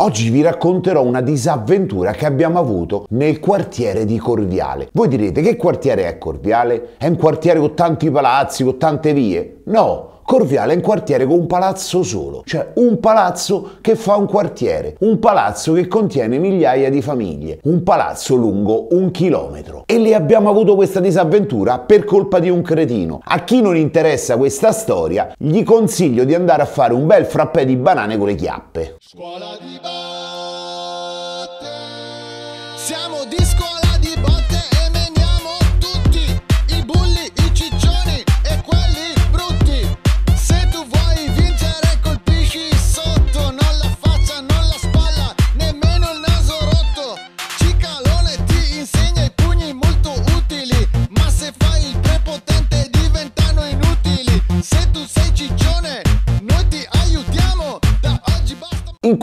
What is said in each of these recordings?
Oggi vi racconterò una disavventura che abbiamo avuto nel quartiere di Corviale. Voi direte che quartiere è Corviale? È un quartiere con tanti palazzi, con tante vie? No! Corviale è un quartiere con un palazzo solo, cioè un palazzo che fa un quartiere, un palazzo che contiene migliaia di famiglie, un palazzo lungo un chilometro. E lì abbiamo avuto questa disavventura per colpa di un cretino. A chi non interessa questa storia, gli consiglio di andare a fare un bel frappè di banane con le chiappe. Scuola di bar.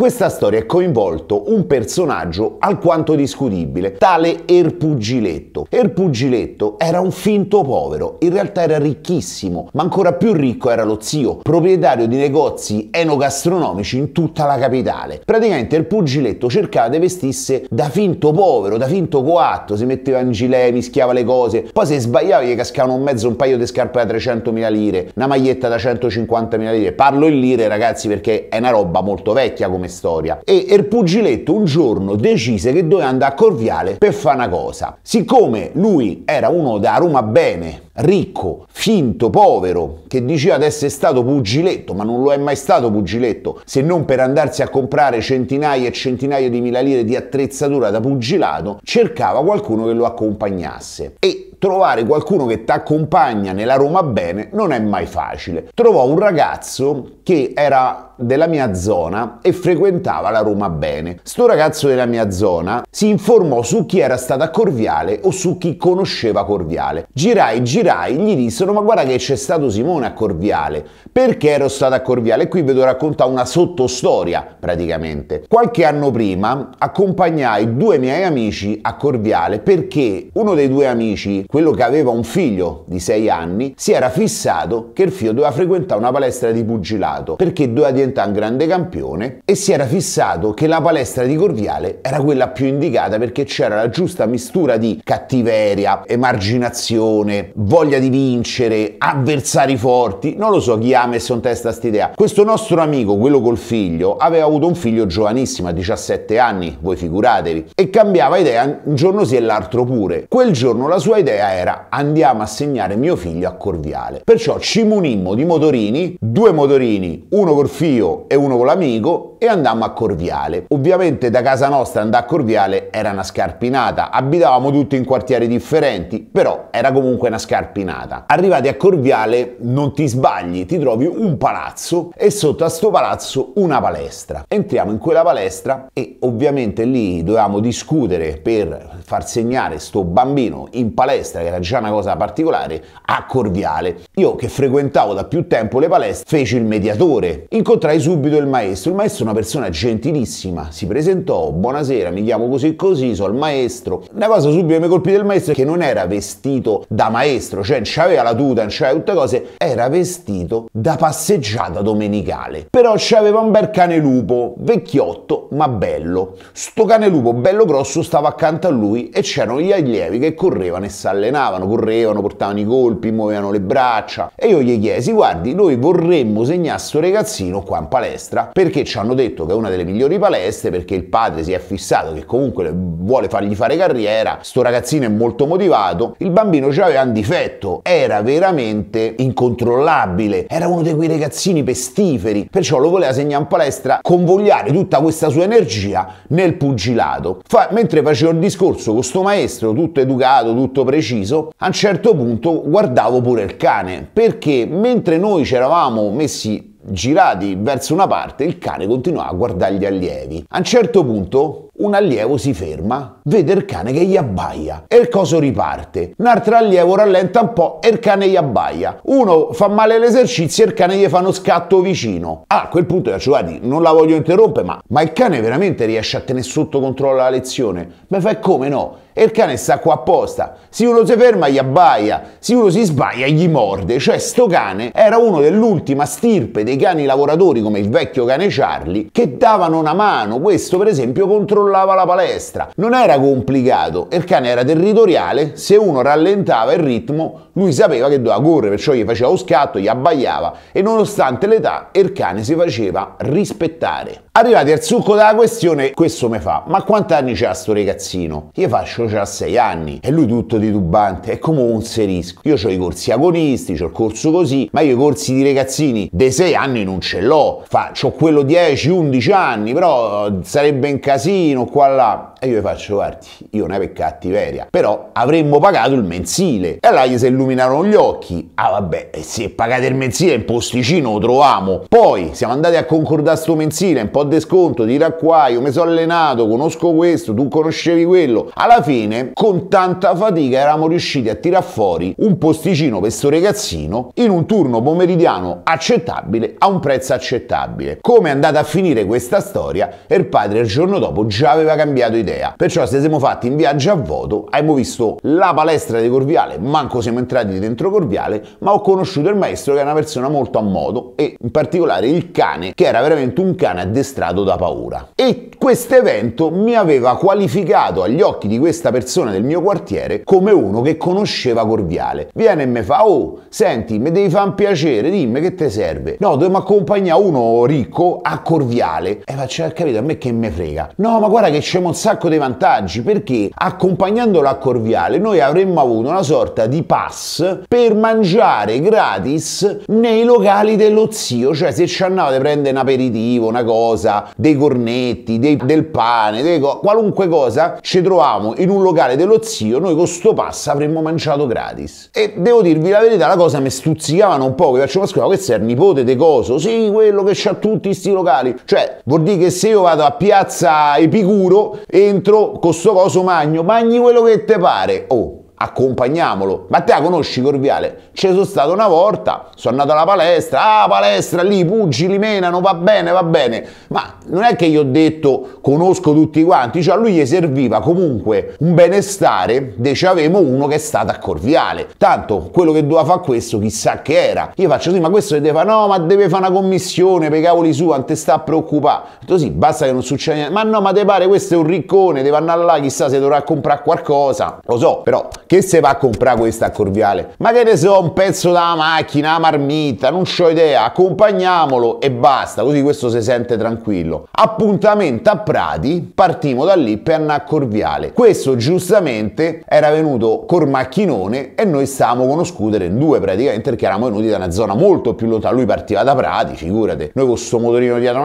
questa storia è coinvolto un personaggio alquanto discutibile, tale Erpugiletto. Erpugiletto era un finto povero, in realtà era ricchissimo, ma ancora più ricco era lo zio, proprietario di negozi enogastronomici in tutta la capitale. Praticamente Erpugiletto cercava di vestirsi da finto povero, da finto coatto, si metteva in gilet, mischiava le cose, poi se sbagliava gli cascavano in mezzo un paio di scarpe da 300.000 lire, una maglietta da 150.000 lire. Parlo in lire ragazzi perché è una roba molto vecchia come storia. E il Pugiletto un giorno decise che doveva andare a Corviale per fare una cosa. Siccome lui era uno da Roma bene, ricco, finto, povero, che diceva di essere stato pugiletto, ma non lo è mai stato pugiletto, se non per andarsi a comprare centinaia e centinaia di mila lire di attrezzatura da pugilato, cercava qualcuno che lo accompagnasse. E trovare qualcuno che ti accompagna nella Roma bene non è mai facile. Trovò un ragazzo che era della mia zona e frequentava la Roma bene. Sto ragazzo della mia zona si informò su chi era stata Corviale o su chi conosceva Corviale. Girai, girai girai gli dissero ma guarda che c'è stato Simone a Corviale, perché ero stato a Corviale? E qui vedo racconta una sottostoria praticamente. Qualche anno prima accompagnai due miei amici a Corviale perché uno dei due amici, quello che aveva un figlio di sei anni, si era fissato che il figlio doveva frequentare una palestra di pugilato perché doveva diventare un grande campione e si era fissato che la palestra di Corviale era quella più indicata perché c'era la giusta mistura di cattiveria, emarginazione, volontà voglia di vincere, avversari forti, non lo so chi ha messo in testa questa idea. Questo nostro amico, quello col figlio, aveva avuto un figlio giovanissimo, a 17 anni, voi figuratevi, e cambiava idea un giorno sì e l'altro pure. Quel giorno la sua idea era andiamo a segnare mio figlio a Corviale. Perciò ci munimmo di motorini, due motorini, uno col figlio e uno con l'amico, e andammo a Corviale. Ovviamente da casa nostra andare a Corviale era una scarpinata, abitavamo tutti in quartieri differenti, però era comunque una scarpinata carpinata. Arrivati a Corviale non ti sbagli, ti trovi un palazzo e sotto a sto palazzo una palestra. Entriamo in quella palestra e ovviamente lì dovevamo discutere per far segnare sto bambino in palestra, che era già una cosa particolare, a Corviale. Io che frequentavo da più tempo le palestre, feci il mediatore. Incontrai subito il maestro. Il maestro è una persona gentilissima, si presentò, buonasera, mi chiamo così così, sono il maestro. Una cosa subito che mi colpì del maestro è che non era vestito da maestro, sinistro, cioè c'aveva la tuta, non c'aveva tutte cose, era vestito da passeggiata domenicale. Però c'aveva un bel cane lupo, vecchiotto ma bello. Sto cane lupo bello grosso stava accanto a lui e c'erano gli allievi che correvano e si allenavano, correvano, portavano i colpi, muovevano le braccia. E io gli chiesi, guardi, noi vorremmo segnare sto ragazzino qua in palestra perché ci hanno detto che è una delle migliori palestre, perché il padre si è fissato che comunque vuole fargli fare carriera, sto ragazzino è molto motivato, il bambino c'aveva un difetto oggetto. Era veramente incontrollabile, era uno di quei ragazzini pestiferi, perciò lo voleva segnare in palestra, convogliare tutta questa sua energia nel pugilato. Fa, mentre facevo il discorso con sto maestro, tutto educato, tutto preciso, a un certo punto guardavo pure il cane, perché mentre noi ci eravamo messi girati verso una parte, il cane continuava a guardare gli allievi. A un certo punto un allievo si ferma, vede il cane che gli abbaia e il coso riparte. Un altro allievo rallenta un po' e il cane gli abbaia. Uno fa male l'esercizio e il cane gli fa uno scatto vicino. Ah, a quel punto dice, cioè, guardi, non la voglio interrompere, ma, ma il cane veramente riesce a tenere sotto controllo la lezione? Ma fai come no? E il cane sta qua apposta. Se uno si ferma gli abbaia, se uno si sbaglia gli morde. Cioè, sto cane era uno dell'ultima stirpe dei cani lavoratori come il vecchio cane Charlie che davano una mano, questo per esempio contro controllava la palestra. Non era complicato, il cane era territoriale, se uno rallentava il ritmo lui sapeva che doveva correre, perciò gli faceva lo scatto, gli abbaiava e nonostante l'età il cane si faceva rispettare. Arrivati al succo della questione, questo mi fa, ma quanti anni c'ha sto ragazzino? Io faccio, c'ha sei anni, e lui tutto titubante, è come un serisco. Io ho i corsi agonisti, ho il corso così, ma io i corsi di ragazzini dei sei anni non ce l'ho. Faccio quello 10-11 anni, però eh, sarebbe un casino qua là. E io gli faccio, guardi, io ne per cattiveria, però avremmo pagato il mensile. E allora gli si illuminarono gli occhi. Ah vabbè, se pagate il mensile in posticino lo troviamo. Poi siamo andati a concordare sto mensile un po' desconto, di racquaio, mi sono allenato, conosco questo, tu conoscevi quello. Alla fine, con tanta fatica, eravamo riusciti a tirar fuori un posticino per sto ragazzino in un turno pomeridiano accettabile a un prezzo accettabile. Come è andata a finire questa storia? Il padre il giorno dopo già aveva cambiato idea. Perciò se siamo fatti in viaggio a voto, abbiamo visto la palestra di Corviale, manco siamo entrati dentro Corviale, ma ho conosciuto il maestro che è una persona molto a modo e in particolare il cane, che era veramente un cane addestrato sequestrato da paura. E questo evento mi aveva qualificato agli occhi di questa persona del mio quartiere come uno che conosceva Corviale. Viene e mi fa, oh, senti, mi devi fare un piacere, dimmi che ti serve. No, dobbiamo accompagnare uno ricco a Corviale. E faccio, capito, a me che me frega. No, ma guarda che c'è un sacco di vantaggi, perché accompagnandolo a Corviale noi avremmo avuto una sorta di pass per mangiare gratis nei locali dello zio, cioè se ci andava di prendere un aperitivo, una cosa, cosa, dei cornetti, dei, del pane, co- qualunque cosa, ci troviamo in un locale dello zio, noi con sto passo avremmo mangiato gratis. E devo dirvi la verità, la cosa mi stuzzicavano un po', che faccio ma scusa, questo è il nipote di coso, sì, quello che c'ha tutti questi locali. Cioè, vuol dire che se io vado a piazza Epicuro, entro con sto coso magno, magni quello che te pare. Oh, accompagniamolo. Ma te la conosci Corviale? Ci sono stato una volta, sono andato alla palestra, ah palestra lì, i pugili menano, va bene, va bene. Ma non è che gli ho detto conosco tutti quanti, cioè a lui gli serviva comunque un benestare, deci avevamo uno che è stato a Corviale. Tanto quello che doveva fare questo chissà che era. Io faccio sì, ma questo deve fare, no, ma deve fare una commissione, per cavoli su, non ti sta a preoccupare. sì, basta che non succeda niente. Ma no, ma te pare questo è un riccone, deve andare là, chissà se dovrà comprare qualcosa. Lo so, però che se va a comprare questa a Corviale? Ma che ne so, un pezzo della macchina, una marmitta, non ho idea, accompagniamolo e basta, così questo si sente tranquillo. Appuntamento a Prati, partimo da lì per andare a Corviale. Questo giustamente era venuto col macchinone e noi stavamo con lo scooter in due praticamente perché eravamo venuti da una zona molto più lontana. Lui partiva da Prati, figurate, noi con questo motorino dietro,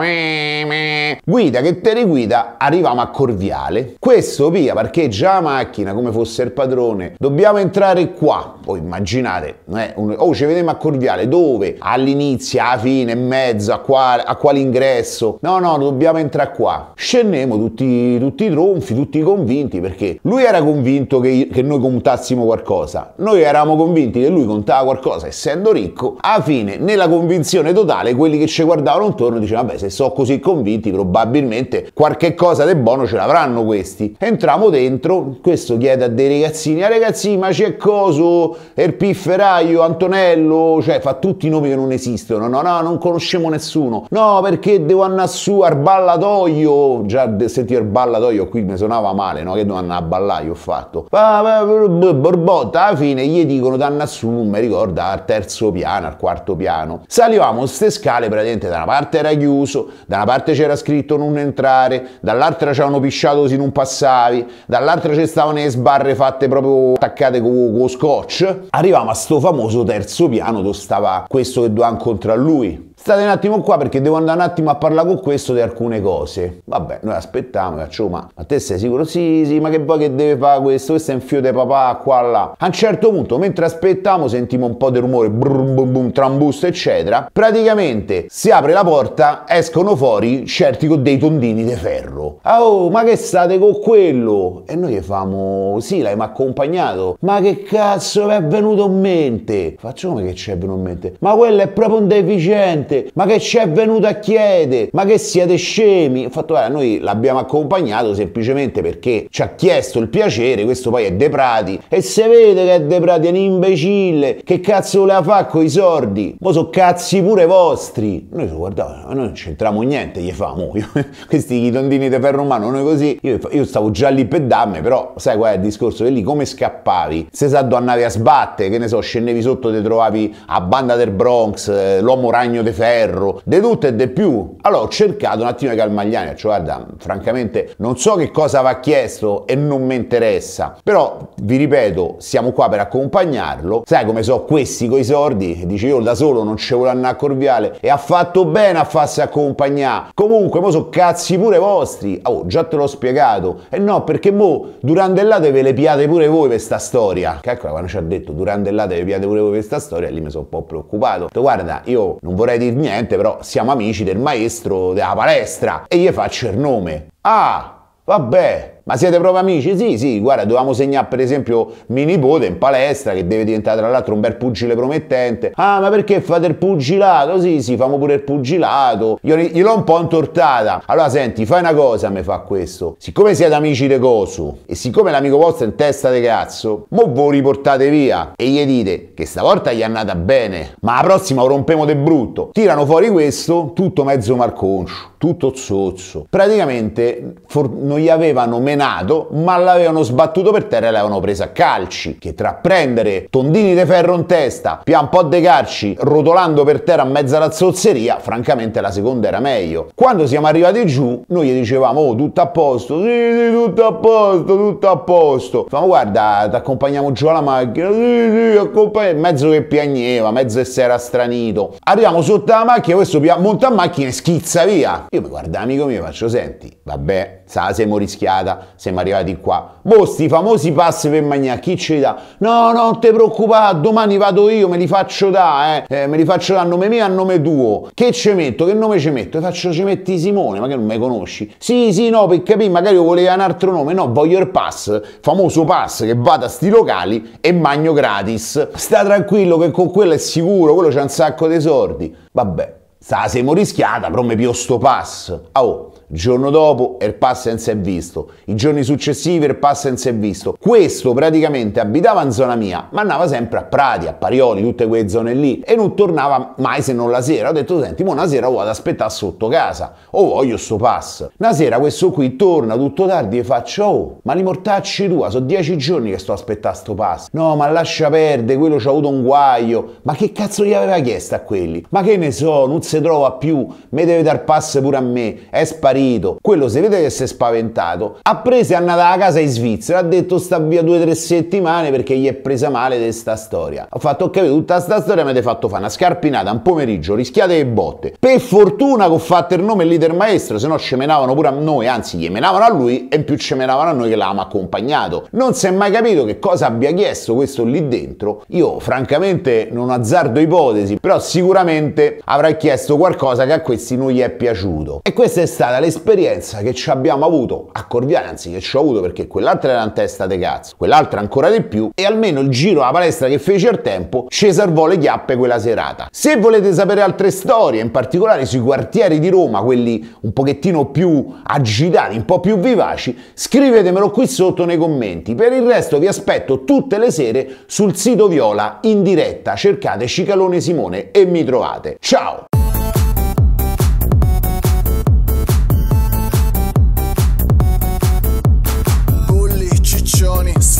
guida che te riguida, arriviamo a Corviale. Questo via parcheggia la macchina come fosse il padrone Dobbiamo entrare qua, poi immaginate, eh, oh ci vediamo a Corviale, dove? All'inizio, alla fine, in mezzo, a, qua, a quale ingresso? No, no, dobbiamo entrare qua. Scendiamo tutti, tutti tronfi, tutti convinti, perché lui era convinto che, che noi contassimo qualcosa, noi eravamo convinti che lui contava qualcosa, essendo ricco, alla fine, nella convinzione totale, quelli che ci guardavano intorno dicevano, vabbè, se so così convinti, probabilmente qualche cosa di buono ce l'avranno questi. Entriamo dentro, questo chiede a dei ragazzini, a ragazzi, ragazzi, ma c'è Coso, Erpi Ferraio, Antonello, cioè fa tutti i nomi che non esistono, no, no, non conosciamo nessuno. No, perché devo andare su al ballatoio, già sentire il ballatoio qui mi suonava male, no, che devo andare a ballare, ho fatto. Borbotta, alla fine gli dicono da su, non mi ricorda, al terzo piano, al quarto piano. Salivamo queste scale, praticamente da una parte era chiuso, da una parte c'era scritto non entrare, dall'altra c'erano pisciato così non passavi, dall'altra ci le sbarre fatte proprio attaccate con co scotch. Arriviamo a sto famoso terzo piano dove stava questo che doveva incontrare lui State un attimo qua perché devo andare un attimo a parlare con questo di alcune cose. Vabbè, noi aspettiamo, faccio, oh, ma, a te sei sicuro? Sì, sì, ma che vuoi che deve fare questo? Questo è un fio di papà qua là. A un certo punto, mentre aspettiamo, sentiamo un po' di rumore, brum, brum, brum, trambusto, eccetera. Praticamente si apre la porta, escono fuori certi con dei tondini di ferro. Oh, ma che state con quello? E noi gli famo, sì, l'hai accompagnato. Ma che cazzo mi è venuto in mente? Faccio come che ci è venuto in mente? Ma quello è proprio un deficiente gente, ma che ci è venuto a chiedere, ma che siete scemi. Ho fatto, guarda, noi l'abbiamo accompagnato semplicemente perché ci ha chiesto il piacere, questo poi è De Prati, e se vede che è De Prati è un imbecille, che cazzo voleva fare con i sordi? Mo sono cazzi pure vostri. Noi ci guardavamo, ma noi non c'entriamo niente, gli famo, questi tondini di ferro umano, noi così, io, io stavo già lì per damme, però sai qual è il discorso? Che lì come scappavi? Se sa do andavi a sbatte, che ne so, scendevi sotto, ti trovavi a banda del Bronx, eh, l'uomo ragno de ferro, di tutto e di più. Allora ho cercato un attimo di calmagliani, cioè guarda, francamente non so che cosa va chiesto e non mi interessa, però vi ripeto, siamo qua per accompagnarlo. Sai come so questi coi sordi? Dice io da solo non ce volanno a Corviale e ha fatto bene a farsi accompagnare. Comunque, mo sono cazzi pure vostri. Oh, già te l'ho spiegato. E no, perché mo durante l'ate ve le piate pure voi questa sta storia. Calcola ecco, quando ci ha detto durante l'ate ve le piate pure voi questa storia, lì mi sono un po' preoccupato. Guarda, io non vorrei dire dir niente, però siamo amici del maestro della palestra e gli faccio il nome. Ah, vabbè, ma siete proprio amici? Sì, sì, guarda, dovevamo segnare per esempio mio nipote in palestra che deve diventare tra l'altro un bel pugile promettente. Ah, ma perché fate il pugilato? Sì, sì, famo pure il pugilato. Io l'ho un po' intortata. Allora senti, fai una cosa, mi fa questo. Siccome siete amici di coso e siccome l'amico vostro è in testa di cazzo, mo voi riportate via e gli dite che stavolta gli è andata bene, ma la prossima lo rompiamo de brutto. Tirano fuori questo, tutto mezzo marconcio, tutto zozzo. Praticamente non gli avevano messo menato, ma l'avevano sbattuto per terra e l'avevano presa a calci, che tra prendere tondini di ferro in testa, pian po' de calci, rotolando per terra a mezza razzozzeria, francamente la seconda era meglio. Quando siamo arrivati giù, noi gli dicevamo, oh, tutto a posto, sì, sì, tutto a posto, tutto a posto. Ma guarda, ti accompagniamo giù alla macchina, sì, sì, accompagniamo, mezzo che piagneva, mezzo che si era stranito. Arriviamo sotto la macchina, questo monta a macchina e schizza via. Io mi guardo, amico mio, faccio, senti, vabbè, sa, siamo rischiata, siamo arrivati qua. Boh, sti famosi passi per magna, chi ce li dà? No, no, non ti preoccupare, domani vado io, me li faccio da, eh. eh me li faccio da a nome mio e a nome tuo. Che ci metto? Che nome ci metto? faccio ci metti Simone, ma che non mi conosci? Sì, sì, no, per capire, magari io volevo un altro nome, no, voglio il pass, famoso pass che vada a sti locali e magno gratis. Sta tranquillo che con quello è sicuro, quello c'ha un sacco di sordi. Vabbè, sta, siamo rischiata, però mi pio sto pass. Ah, oh, il giorno dopo il pass non si è visto, i giorni successivi il pass non si è visto. Questo praticamente abitava in zona mia, ma andava sempre a Prati, a Parioli, tutte quelle zone lì e non tornava mai se non la sera. Ho detto, senti, mo una sera vado ad aspettare sotto casa, o voglio sto pass. Una sera questo qui torna tutto tardi e faccio, oh, ma li mortacci tua, sono dieci giorni che sto aspettando sto pass. No, ma lascia perdere, quello c'ha avuto un guaio. Ma che cazzo gli aveva chiesto a quelli? Ma che ne so, non si trova più, mi deve dar pass pure a me, è sparito sparito. Quello si vede che si è spaventato. Ha preso e è andata a casa in Svizzera, ha detto sta via due o tre settimane perché gli è presa male di sta storia. Ho fatto ok, tutta sta storia mi avete fatto fare una scarpinata, un pomeriggio, rischiate le botte. Per fortuna che ho fatto il nome lì del maestro, se no scemenavano pure a noi, anzi gli menavano a lui e in più scemenavano a noi che l'avamo accompagnato. Non si è mai capito che cosa abbia chiesto questo lì dentro. Io francamente non azzardo ipotesi, però sicuramente avrà chiesto qualcosa che a questi non gli è piaciuto. E questa è stata l'espressione l'esperienza che ci abbiamo avuto a Corviale, anzi che ci ho avuto perché quell'altra era in testa de cazzo, quell'altra ancora di più, e almeno il giro alla palestra che fece al tempo ci salvò le chiappe quella serata. Se volete sapere altre storie, in particolare sui quartieri di Roma, quelli un pochettino più agitati, un po' più vivaci, scrivetemelo qui sotto nei commenti. Per il resto vi aspetto tutte le sere sul sito Viola in diretta, cercate Cicalone Simone e mi trovate. Ciao!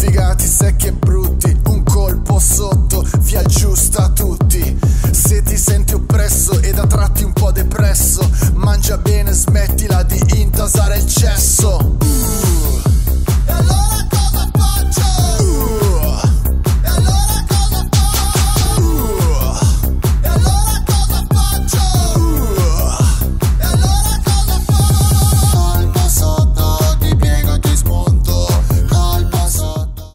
Masticati secchi e brutti, un colpo sotto, vi aggiusta tutti. Se ti senti oppresso ed a tratti un po' depresso,